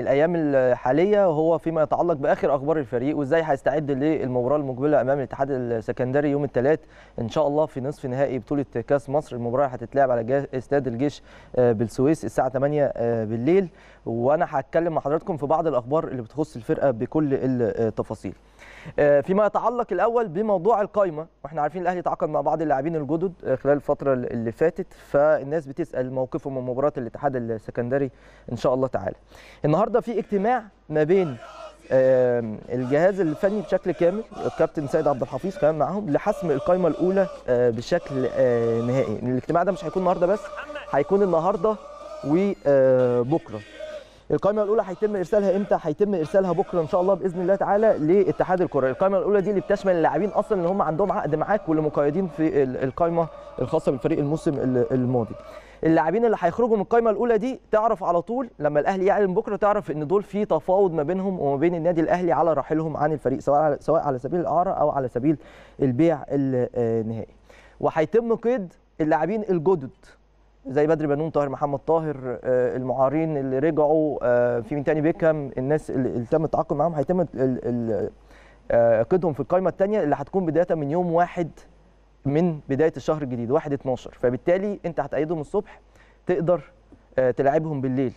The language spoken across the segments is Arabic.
الايام الحاليه هو فيما يتعلق باخر اخبار الفريق وازاي هيستعد للمباراه المقبله امام الاتحاد السكندري يوم الثلاث ان شاء الله في نصف نهائي بطوله كاس مصر المباراه هتتلعب على استاد الجيش آه، بالسويس الساعه 8 آه، بالليل وانا هتكلم مع حضراتكم في بعض الاخبار اللي بتخص الفرقه بكل التفاصيل آه، فيما يتعلق الاول بموضوع القايمه واحنا عارفين الاهلي تعاقد مع بعض اللاعبين الجدد خلال الفتره اللي فاتت فالناس بتسال موقفهم من مباراه الاتحاد السكندري ان شاء الله تعالى النهارده النهارده في اجتماع ما بين الجهاز الفني بشكل كامل الكابتن سيد عبد الحفيظ كمان معاهم لحسم القائمه الاولى آه، بشكل آه، نهائي الاجتماع ده مش هيكون النهارده بس هيكون النهارده وبكره آه، القائمه الاولى هيتم ارسالها امتى هيتم ارسالها بكره ان شاء الله باذن الله تعالى لاتحاد الكره القائمه الاولى دي اللي بتشمل اللاعبين اصلا اللي هم عندهم عقد معاك واللي مقيدين في القائمه الخاصه بالفريق الموسم الماضي اللاعبين اللي هيخرجوا من القائمه الاولى دي تعرف على طول لما الاهلي يعلن بكره تعرف ان دول في تفاوض ما بينهم وما بين النادي الاهلي على رحيلهم عن الفريق سواء على سواء على سبيل الاعاره او على سبيل البيع النهائي وهيتم قيد اللاعبين الجدد زي بدر بنون طاهر محمد طاهر آه، المعارين اللي رجعوا آه، في من تاني بيكم الناس اللي تم التعاقد معاهم هيتم آه، قيدهم في القائمه الثانيه اللي هتكون بدايه من يوم 1 من بدايه الشهر الجديد 1 12 فبالتالي انت هتقيدهم الصبح تقدر آه، تلعبهم بالليل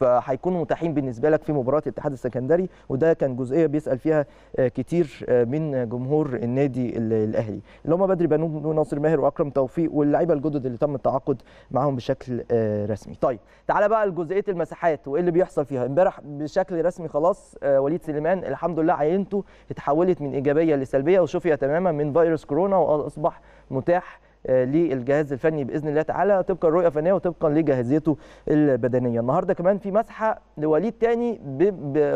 فهيكونوا متاحين بالنسبه لك في مباراه الاتحاد السكندري وده كان جزئيه بيسال فيها آه، كتير آه، من جمهور النادي الاهلي اللي هم بدري بنون وناصر ماهر واكرم توفيق واللعيبه الجدد اللي تم التعاقد معاهم بشكل آه، رسمي طيب تعالى بقى لجزئيه المساحات وايه اللي بيحصل فيها امبارح بشكل رسمي خلاص وليد سليمان الحمد لله عينته اتحولت من ايجابيه لسلبيه وشفي تماما من فيروس كورونا واصبح متاح آه، للجهاز الفني باذن الله تعالى طبقا للرؤيه الفنيه وطبقا لجاهزيته البدنيه النهارده كمان في مسحه لوليد تاني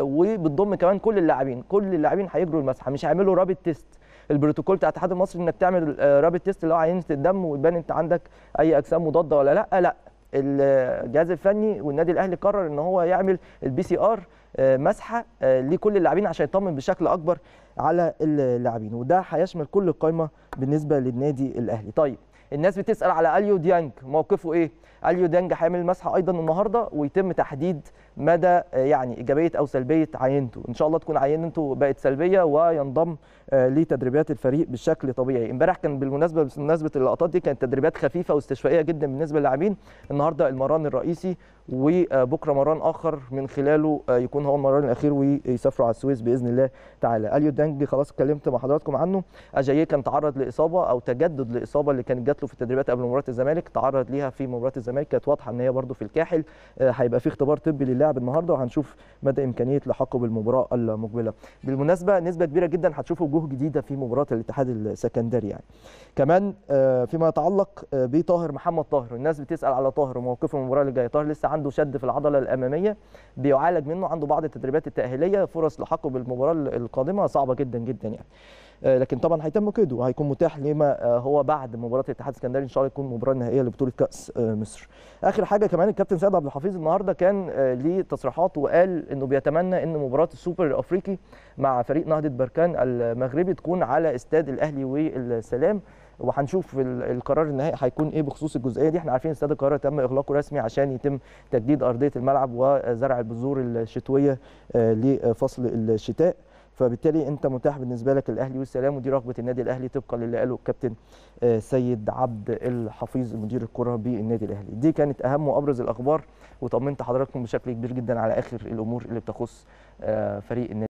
وبتضم كمان كل اللاعبين كل اللاعبين هيجروا المسحه مش هيعملوا رابط تيست البروتوكول بتاع الاتحاد المصري انك تعمل رابط تيست اللي هو عينه الدم ويبان انت عندك اي اجسام مضاده ولا لا لا الجهاز الفني والنادي الاهلي قرر ان هو يعمل البي سي ار آه، مسحه آه، لكل اللاعبين عشان يطمن بشكل اكبر على اللاعبين وده هيشمل كل القائمه بالنسبه للنادي الاهلي طيب الناس بتسال على اليو ديانج موقفه ايه اليو ديانج هيعمل مسحه ايضا النهارده ويتم تحديد مدى آه، يعني ايجابيه او سلبيه عينته ان شاء الله تكون عينته بقت سلبيه وينضم لتدريبات الفريق بشكل طبيعي امبارح كان بالمناسبه بمناسبه اللقطات دي كانت تدريبات خفيفه واستشفائيه جدا بالنسبه للاعبين النهارده المران الرئيسي وبكره مران اخر من خلاله آه، يكون هو المران الاخير ويسافروا على السويس باذن الله تعالى اليو دانج خلاص اتكلمت مع حضراتكم عنه اجاييه كان تعرض لاصابه او تجدد لاصابه اللي كانت جات له في التدريبات قبل مباراه الزمالك تعرض ليها في مباراه الزمالك كانت واضحه ان هي برده في الكاحل آه، هيبقى في اختبار طبي للاعب النهارده وهنشوف مدى امكانيه لحاقه بالمباراه المقبله بالمناسبه نسبه كبيره جدا هتشوف وجوه جديده في مباراه الاتحاد السكندري يعني كمان آه، فيما يتعلق بطاهر محمد طاهر الناس بتسال على طاهر وموقفه المباراه اللي جايه طاهر لسه عنده شد في العضله الاماميه بيعالج منه عنده بعض التدريبات التاهيليه فرص لحقه بالمباراه القادمه صعبه جدا جدا يعني آه، لكن طبعا هيتم كده وهيكون متاح لما آه، هو بعد مباراه الاتحاد السكندري ان شاء الله يكون المباراه النهائيه لبطوله كاس آه، مصر اخر حاجه كمان الكابتن سيد عبد الحفيظ النهارده كان ليه تصريحات وقال انه بيتمنى ان مباراه السوبر الافريقي مع فريق نهضه بركان المغربي تكون على استاد الاهلي والسلام وهنشوف القرار النهائي هيكون ايه بخصوص الجزئيه دي احنا عارفين استاد القاهره تم اغلاقه رسمي عشان يتم تجديد ارضيه الملعب وزرع البذور الشتويه لفصل الشتاء فبالتالي انت متاح بالنسبه لك الاهلي والسلام ودي رغبه النادي الاهلي طبقا للي قاله الكابتن آه، سيد عبد الحفيظ مدير الكره بالنادي الاهلي دي كانت اهم وابرز الاخبار وطمنت حضراتكم بشكل كبير جدا على اخر الامور اللي بتخص آه، فريق النادي